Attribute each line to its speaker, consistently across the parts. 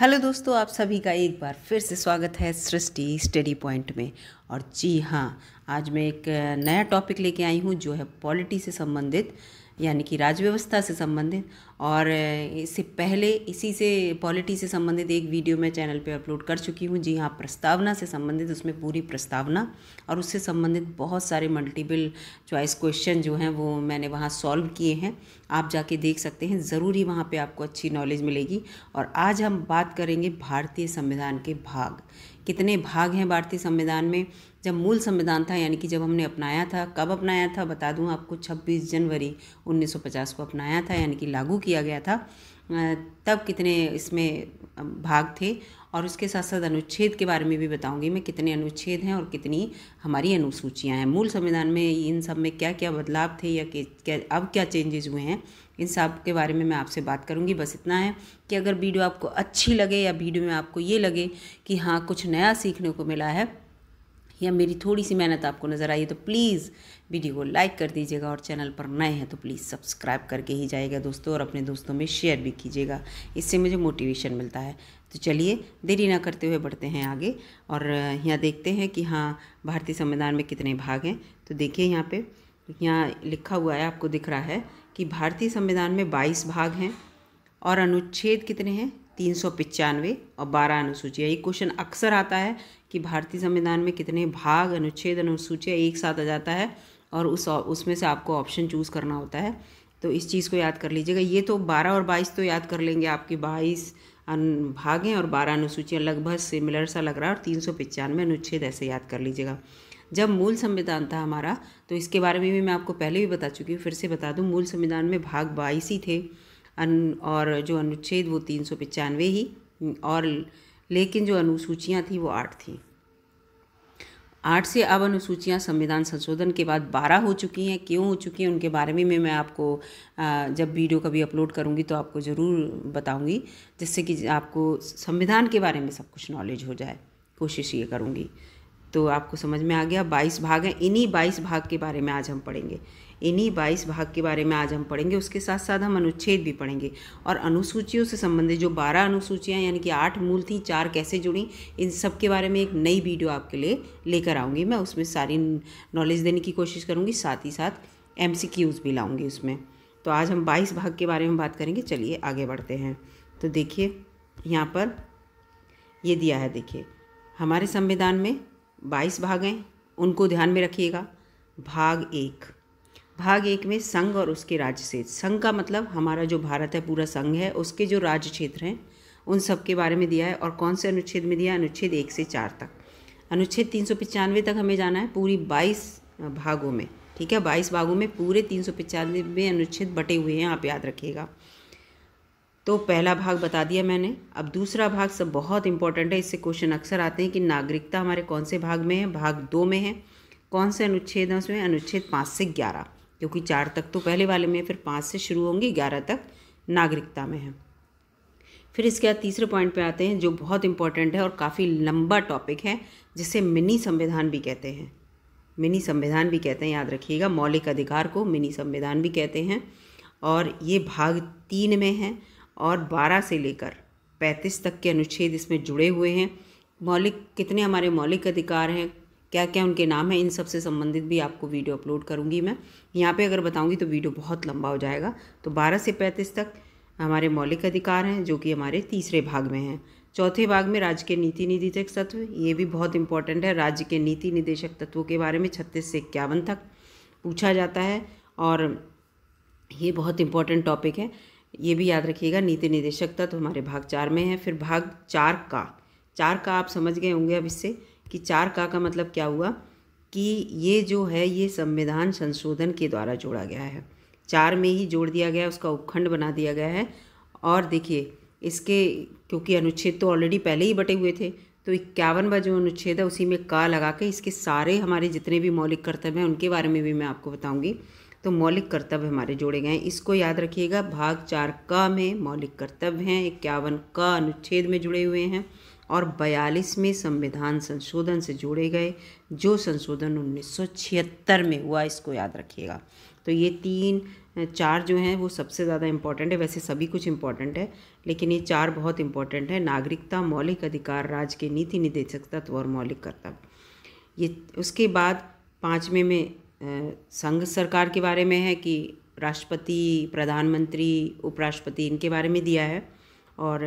Speaker 1: hello दोस्तों आप सभी का एक बार फिर से स्वागत है सृष्टि स्टडी पॉइंट में और जी हाँ आज मैं एक नया टॉपिक लेके आई हूँ जो है पॉलिटी से संबंधित यानी कि राजव्यवस्था से संबंधित और इससे पहले इसी से पॉलिटी से संबंधित एक वीडियो मैं चैनल पे अपलोड कर चुकी हूँ जी हाँ प्रस्तावना से संबंधित उसमें पूरी प्रस्तावना और उससे संबंधित बहुत सारे मल्टीपल चॉइस क्वेश्चन जो हैं वो मैंने वहाँ सॉल्व किए हैं आप जाके देख सकते हैं ज़रूर ही वहाँ पे आपको अच्छी नॉलेज मिलेगी और आज हम बात करेंगे भारतीय संविधान के भाग कितने भाग हैं भारतीय संविधान में जब मूल संविधान था यानी कि जब हमने अपनाया था कब अपनाया था बता दूं आपको 26 जनवरी 1950 को अपनाया था यानी कि लागू किया गया था तब कितने इसमें भाग थे और उसके साथ साथ अनुच्छेद के बारे में भी बताऊंगी मैं कितने अनुच्छेद हैं और कितनी हमारी अनुसूचियां हैं मूल संविधान में इन सब में क्या क्या बदलाव थे या क्या अब क्या चेंजेस हुए हैं इन सब के बारे में मैं आपसे बात करूंगी बस इतना है कि अगर वीडियो आपको अच्छी लगे या वीडियो में आपको ये लगे कि हाँ कुछ नया सीखने को मिला है या मेरी थोड़ी सी मेहनत आपको नज़र आई है तो प्लीज़ वीडियो को लाइक कर दीजिएगा और चैनल पर नए हैं तो प्लीज़ सब्सक्राइब करके ही जाएगा दोस्तों और अपने दोस्तों में शेयर भी कीजिएगा इससे मुझे मोटिवेशन मिलता है तो चलिए देरी ना करते हुए बढ़ते हैं आगे और यहाँ देखते हैं कि हाँ भारतीय संविधान में कितने भाग हैं तो देखिए यहाँ पर यहाँ लिखा हुआ है आपको दिख रहा है कि भारतीय संविधान में बाईस भाग हैं और अनुच्छेद कितने हैं तीन सौ पचानवे और बारह अनुसूचियाँ ये क्वेश्चन अक्सर आता है कि भारतीय संविधान में कितने भाग अनुच्छेद अनुसूचियाँ एक साथ आ जाता है और उस उसमें से आपको ऑप्शन चूज़ करना होता है तो इस चीज़ को याद कर लीजिएगा ये तो बारह और बाईस तो याद कर लेंगे आपके बाईस भाग हैं और बारह अनुसूचियाँ लगभग सिमिलर सा लग रहा है और तीन सौ पचानवे अनुच्छेद ऐसे याद कर लीजिएगा जब मूल संविधान था हमारा तो इसके बारे में भी मैं आपको पहले भी बता चुकी हूँ फिर से बता दूँ मूल संविधान में भाग बाईस ही थे अन और जो अनुच्छेद वो तीन सौ पचानवे ही और लेकिन जो अनुसूचियाँ थी वो आठ थी आठ से अब अनुसूचियाँ संविधान संशोधन के बाद बारह हो चुकी हैं क्यों हो चुकी हैं उनके बारे में मैं आपको जब वीडियो कभी अपलोड करूँगी तो आपको ज़रूर बताऊँगी जिससे कि आपको संविधान के बारे में सब कुछ नॉलेज हो जाए कोशिश ये करूँगी तो आपको समझ में आ गया बाईस भाग हैं इन्हीं बाईस भाग के बारे में आज हम पढ़ेंगे इन्हीं बाईस भाग के बारे में आज हम पढ़ेंगे उसके साथ साथ हम अनुच्छेद भी पढ़ेंगे और अनुसूचियों से संबंधित जो बारह अनुसूचियाँ यानी कि आठ मूल थी चार कैसे जुड़ी इन सब के बारे में एक नई वीडियो आपके लिए लेकर आऊँगी मैं उसमें सारी नॉलेज देने की कोशिश करूँगी साथ ही साथ एम भी लाऊँगी उसमें तो आज हम बाईस भाग के बारे में बात करेंगे चलिए आगे बढ़ते हैं तो देखिए यहाँ पर ये दिया है देखिए हमारे संविधान में बाईस भाग हैं उनको ध्यान में रखिएगा भाग एक भाग एक में संघ और उसके राज्य से संघ का मतलब हमारा जो भारत है पूरा संघ है उसके जो राज्य क्षेत्र हैं उन सब के बारे में दिया है और कौन से अनुच्छेद में दिया है अनुच्छेद एक से चार तक अनुच्छेद तीन सौ पचानवे तक हमें जाना है पूरी बाईस भागों में ठीक है बाईस भागों में पूरे तीन सौ पचानवे अनुच्छेद बटे हुए हैं आप याद रखिएगा तो पहला भाग बता दिया मैंने अब दूसरा भाग सब बहुत इंपॉर्टेंट है इससे क्वेश्चन अक्सर आते हैं कि नागरिकता हमारे कौन से भाग में है भाग दो में है कौन से अनुच्छेद हैं उसमें अनुच्छेद पाँच से ग्यारह क्योंकि चार तक तो पहले वाले में फिर पाँच से शुरू होंगी ग्यारह तक नागरिकता में है फिर इसके बाद तीसरे पॉइंट पे आते हैं जो बहुत इंपॉर्टेंट है और काफ़ी लंबा टॉपिक है जिसे मिनी संविधान भी कहते हैं मिनी संविधान भी कहते हैं याद रखिएगा मौलिक अधिकार को मिनी संविधान भी कहते हैं और ये भाग तीन में है और 12 से लेकर 35 तक के अनुच्छेद इसमें जुड़े हुए हैं मौलिक कितने हमारे मौलिक अधिकार हैं क्या क्या उनके नाम हैं इन सब से संबंधित भी आपको वीडियो अपलोड करूँगी मैं यहाँ पे अगर बताऊँगी तो वीडियो बहुत लंबा हो जाएगा तो 12 से 35 तक हमारे मौलिक अधिकार हैं जो कि हमारे तीसरे भाग में हैं चौथे भाग में राज्य के नीति निदेशक तत्व ये भी बहुत इंपॉर्टेंट है राज्य के नीति निदेशक तत्वों के बारे में छत्तीस से इक्यावन तक पूछा जाता है और ये बहुत इंपॉर्टेंट टॉपिक है ये भी याद रखिएगा नीति निदेशक तत्व हमारे भाग चार में है फिर भाग चार का चार का आप समझ गए होंगे अब इससे कि चार का का मतलब क्या हुआ कि ये जो है ये संविधान संशोधन के द्वारा जोड़ा गया है चार में ही जोड़ दिया गया है उसका उपखंड बना दिया गया है और देखिए इसके क्योंकि अनुच्छेद तो ऑलरेडी पहले ही बटे हुए थे तो इक्यावनवा जो अनुच्छेद है उसी में का लगा के इसके सारे हमारे जितने भी मौलिक कर्तव्य हैं उनके बारे में भी मैं आपको बताऊँगी तो मौलिक कर्तव्य हमारे जोड़े गए हैं इसको याद रखिएगा भाग चार क में मौलिक कर्तव्य हैं इक्यावन क अनुच्छेद में जुड़े हुए हैं और बयालीस में संविधान संशोधन से जोड़े गए जो संशोधन उन्नीस में हुआ इसको याद रखिएगा तो ये तीन चार जो हैं वो सबसे ज़्यादा इम्पॉर्टेंट है वैसे सभी कुछ इम्पॉर्टेंट है लेकिन ये चार बहुत इम्पॉर्टेंट है नागरिकता मौलिक अधिकार राज्य के नीति निदेशक तत्व और मौलिक कर्तव्य ये उसके बाद पाँचवें में संघ सरकार के बारे में है कि राष्ट्रपति प्रधानमंत्री उपराष्ट्रपति इनके बारे में दिया है और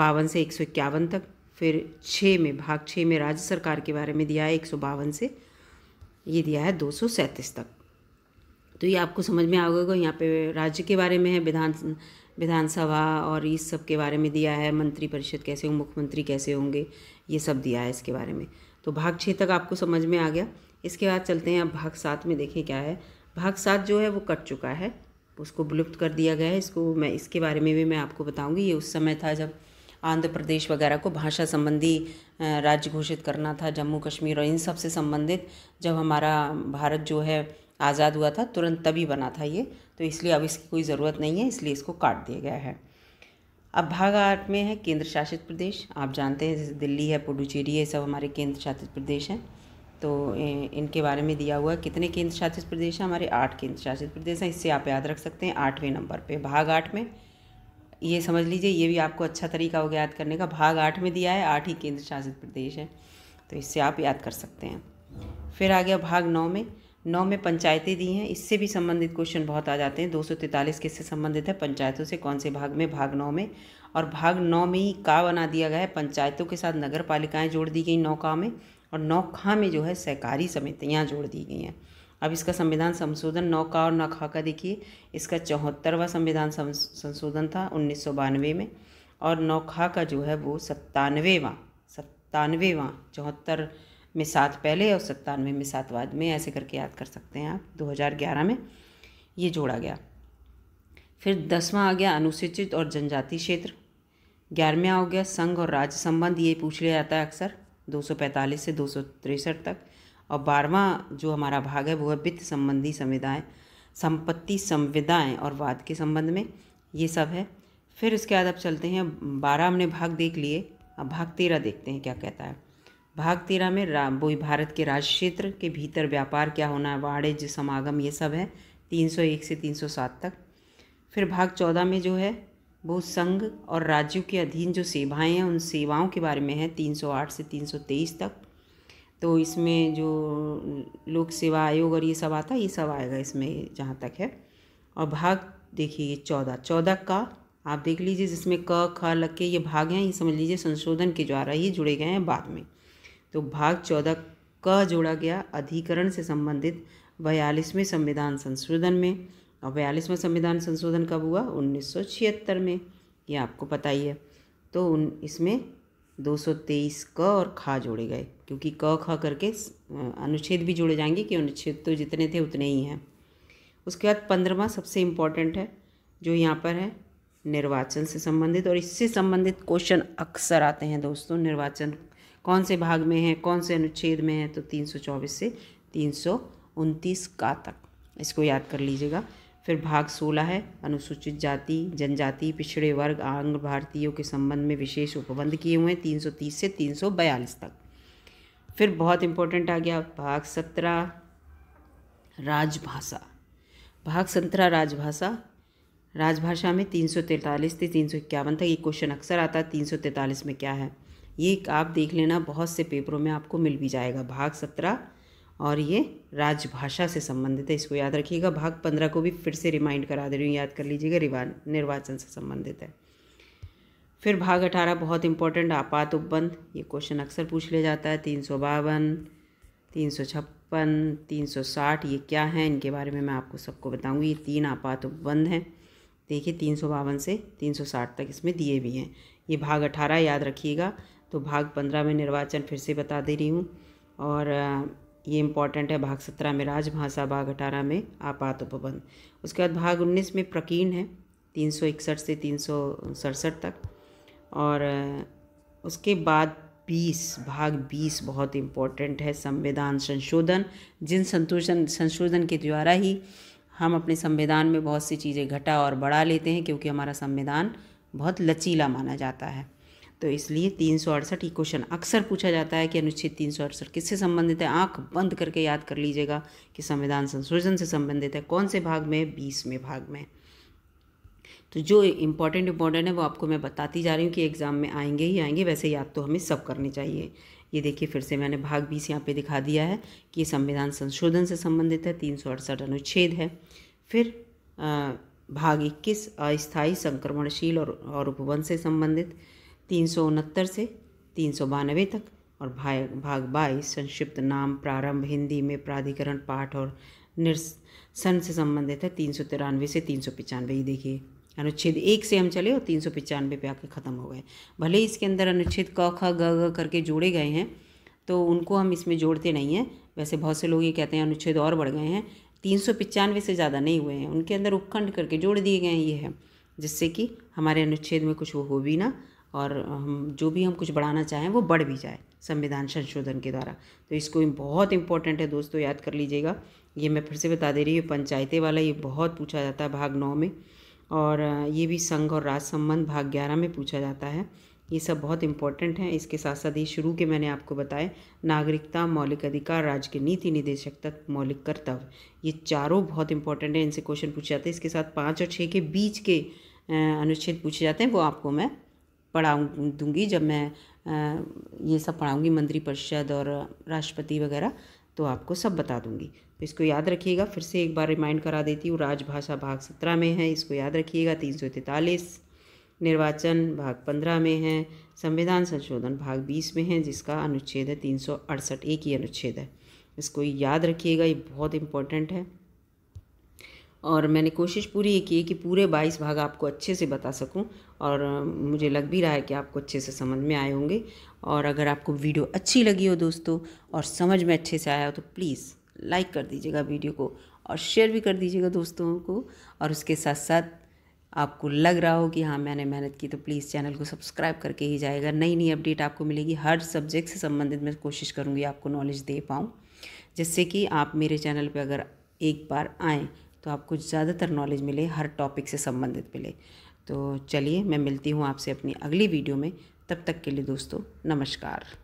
Speaker 1: बावन से एक सौ इक्यावन तक फिर छः में भाग छः में राज्य सरकार के बारे में दिया है एक सौ बावन से ये दिया है दो सौ सैंतीस तक तो ये आपको समझ में आ यहाँ पे राज्य के बारे में है विधान विधानसभा और इस सब के बारे में दिया है मंत्रिपरिषद कैसे होंगे मुख्यमंत्री कैसे होंगे ये सब दिया है इसके बारे में तो भाग छः तक आपको समझ में आ गया इसके बाद चलते हैं अब भाग सात में देखिए क्या है भाग सात जो है वो कट चुका है उसको विलुप्त कर दिया गया है इसको मैं इसके बारे में भी मैं आपको बताऊंगी ये उस समय था जब आंध्र प्रदेश वगैरह को भाषा संबंधी राज्य घोषित करना था जम्मू कश्मीर और इन सब से संबंधित जब हमारा भारत जो है आज़ाद हुआ था तुरंत तभी बना था ये तो इसलिए अब इसकी कोई ज़रूरत नहीं है इसलिए इसको काट दिया गया है अब भाग आठ में है केंद्र शासित प्रदेश आप जानते हैं जैसे दिल्ली है पुडुचेरी है सब हमारे केंद्र शासित प्रदेश हैं तो इनके बारे में दिया हुआ है कितने केंद्र शासित प्रदेश हैं हमारे आठ केंद्र शासित प्रदेश हैं इससे आप याद रख सकते हैं आठवें नंबर पे भाग आठ में ये समझ लीजिए ये भी आपको अच्छा तरीका हो गया याद करने का भाग आठ में दिया है आठ ही केंद्र शासित प्रदेश है तो इससे आप याद कर सकते हैं फिर आ गया भाग नौ में नौ में पंचायतें दी हैं इससे भी संबंधित क्वेश्चन बहुत आ जाते हैं दो सौ तैंतालीस किससे संबंधित है पंचायतों से कौन से भाग में भाग नौ में और भाग नौ में ही का बना दिया गया है पंचायतों के साथ नगर पालिकाएँ जोड़ दी गई नौ का में और नौ खा में जो है सहकारी समितियाँ जोड़ दी गई हैं अब इसका संविधान संशोधन नौ का और नौ का देखिए इसका चौहत्तरवा संविधान संशोधन था उन्नीस में और नौखा का जो है वो सत्तानवेवा सत्तानवेवा चौहत्तर में सात पहले और सत्तानवे में सात बाद में ऐसे करके याद कर सकते हैं आप 2011 में ये जोड़ा गया फिर दसवां आ गया अनुसूचित और जनजाति क्षेत्र ग्यारहवें हो गया संघ और राज्य संबंध ये पूछ लिया जाता है अक्सर 245 से दो तक और बारहवा जो हमारा भाग है वो है वित्त संबंधी संविधाएँ संपत्ति संविदाएँ और वाद के संबंध में ये सब है फिर इसके बाद अब चलते हैं बारह हमने भाग देख लिए अब भाग तेरह देखते हैं क्या कहता है भाग तेरह में वो भारत के राज्य क्षेत्र के भीतर व्यापार क्या होना है वाणिज्य समागम ये सब है 301 से 307 तक फिर भाग चौदह में जो है वो संघ और राज्यों के अधीन जो सेवाएं हैं उन सेवाओं के बारे में है 308 से 323 तक तो इसमें जो लोक सेवा आयोग और ये सब आता है ये सब आएगा इसमें जहाँ तक है और भाग देखिए ये चौदह चौदह का आप देख लीजिए जिसमें क ख लग के ये भाग हैं ये समझ लीजिए संशोधन के द्वारा ही जुड़े गए हैं बाद में तो भाग चौदह क जोड़ा गया अधिकरण से संबंधित बयालीसवें संविधान संशोधन में और बयालीसवें संविधान संशोधन कब हुआ उन्नीस में ये आपको पता ही है तो उन इसमें 223 क और खा जोड़े गए क्योंकि क ख करके अनुच्छेद भी जोड़े जाएंगे कि अनुच्छेद तो जितने थे उतने ही हैं उसके बाद पंद्रवा सबसे इम्पॉर्टेंट है जो यहाँ पर है निर्वाचन से संबंधित और इससे संबंधित क्वेश्चन अक्सर आते हैं दोस्तों निर्वाचन कौन से भाग में है कौन से अनुच्छेद में है तो 324 से तीन का तक इसको याद कर लीजिएगा फिर भाग 16 है अनुसूचित जाति जनजाति पिछड़े वर्ग आंग भारतीयों के संबंध में विशेष उपबंध किए हुए हैं 330 से 342 तक फिर बहुत इम्पोर्टेंट आ गया भाग 17 राजभाषा भाग 17 राजभाषा राजभाषा में 343 से तीन तक ये क्वेश्चन अक्सर आता है तैंतालीस में क्या है ये आप देख लेना बहुत से पेपरों में आपको मिल भी जाएगा भाग सत्रह और ये राजभाषा से संबंधित है इसको याद रखिएगा भाग पंद्रह को भी फिर से रिमाइंड करा दे रही हूँ याद कर लीजिएगा रिवा निर्वाचन से संबंधित है फिर भाग अठारह बहुत इंपॉर्टेंट आपात उपबंध ये क्वेश्चन अक्सर पूछ लिया जाता है तीन सौ बावन तीन सौ छप्पन तीन सौ साठ ये क्या हैं इनके बारे में मैं आपको सबको बताऊँगी ये तीन आपात उपबंध हैं देखिए तीन सौ बावन से तीन सौ साठ तक इसमें दिए भी हैं ये भाग अठारह याद रखिएगा तो भाग पंद्रह में निर्वाचन फिर से बता दे रही हूँ और ये इम्पॉर्टेंट है भाग सत्रह में राजभाषा भाग अठारह में आपात उपबंध उसके बाद भाग उन्नीस में प्रकीर्ण है तीन सौ इकसठ से तीन सौ सड़सठ तक और उसके बाद बीस भाग बीस बहुत इम्पॉर्टेंट है संविधान संशोधन जिन संतोषन संशोधन के द्वारा ही हम अपने संविधान में बहुत सी चीज़ें घटा और बढ़ा लेते हैं क्योंकि हमारा संविधान बहुत लचीला माना जाता है तो इसलिए तीन सौ अड़सठ ये क्वेश्चन अक्सर पूछा जाता है कि अनुच्छेद तीन सौ अड़सठ किससे संबंधित है आंख बंद करके याद कर लीजिएगा कि संविधान संशोधन से संबंधित है कौन से भाग में बीसवें भाग में तो जो इम्पोर्टेंट इम्पोर्टेंट है वो आपको मैं बताती जा रही हूँ कि एग्ज़ाम में आएंगे ही आएंगे वैसे याद तो हमें सब करनी चाहिए ये देखिए फिर से मैंने भाग बीस यहाँ पे दिखा दिया है कि संविधान संशोधन से संबंधित है तीन सौ अड़सठ अनुच्छेद है फिर आ, भाग इक्कीस अस्थायी संक्रमणशील और और उपवन से संबंधित तीन सौ उनहत्तर से तीन सौ बानवे तक और भाग भाग बाईस संक्षिप्त नाम प्रारंभ हिंदी में प्राधिकरण पाठ और निरसन से संबंधित है तीन सौ तिरानवे से तीन सौ पचानवे ये देखिए अनुच्छेद एक से हम चले और तीन सौ पचानवे पे आके ख़त्म हो गए भले ही इसके अंदर अनुच्छेद क ख ग करके जोड़े गए हैं तो उनको हम इसमें जोड़ते नहीं हैं वैसे बहुत से लोग ये कहते हैं अनुच्छेद और बढ़ गए हैं तीन सौ पचानवे से ज़्यादा नहीं हुए हैं उनके अंदर उपखंड करके जोड़ दिए गए हैं ये है जिससे कि हमारे अनुच्छेद में कुछ वो हो भी ना और हम जो भी हम कुछ बढ़ाना चाहें वो बढ़ भी जाए संविधान संशोधन के द्वारा तो इसको बहुत इंपॉर्टेंट है दोस्तों याद कर लीजिएगा ये मैं फिर से बता दे रही हूँ पंचायतें वाला ये बहुत पूछा जाता है भाग नौ में और ये भी संघ और राज संबंध भाग ग्यारह में पूछा जाता है ये सब बहुत इंपॉर्टेंट हैं इसके साथ साथ ये शुरू के मैंने आपको बताए नागरिकता मौलिक अधिकार राज्य के नीति निदेशक तक मौलिक कर्तव्य ये चारों बहुत इंपॉर्टेंट हैं इनसे क्वेश्चन पूछे जाते हैं इसके साथ पाँच और छः के बीच के अनुच्छेद पूछे जाते हैं वो आपको मैं पढ़ाऊँ दूँगी जब मैं ये सब पढ़ाऊँगी मंत्री परिषद और राष्ट्रपति वगैरह तो आपको सब बता दूँगी तो इसको याद रखिएगा फिर से एक बार रिमाइंड करा देती हूँ राजभाषा भाग सत्रह में है इसको याद रखिएगा तीन सौ तैंतालीस निर्वाचन भाग पंद्रह में है संविधान संशोधन भाग बीस में है जिसका अनुच्छेद है तीन सौ अड़सठ एक ही अनुच्छेद है इसको याद रखिएगा ये बहुत इम्पोर्टेंट है और मैंने कोशिश पूरी की है कि पूरे 22 भाग आपको अच्छे से बता सकूं और मुझे लग भी रहा है कि आपको अच्छे से समझ में आए होंगे और अगर आपको वीडियो अच्छी लगी हो दोस्तों और समझ में अच्छे से आया हो तो प्लीज़ लाइक कर दीजिएगा वीडियो को और शेयर भी कर दीजिएगा दोस्तों को और उसके साथ साथ आपको लग रहा हो कि हाँ मैंने मेहनत की तो प्लीज़ चैनल को सब्सक्राइब करके ही जाएगा नई नई अपडेट आपको मिलेगी हर सब्जेक्ट से संबंधित मैं कोशिश करूँगी आपको नॉलेज दे पाऊँ जिससे कि आप मेरे चैनल पर अगर एक बार आएँ तो आपको ज़्यादातर नॉलेज मिले हर टॉपिक से संबंधित मिले तो चलिए मैं मिलती हूँ आपसे अपनी अगली वीडियो में तब तक के लिए दोस्तों नमस्कार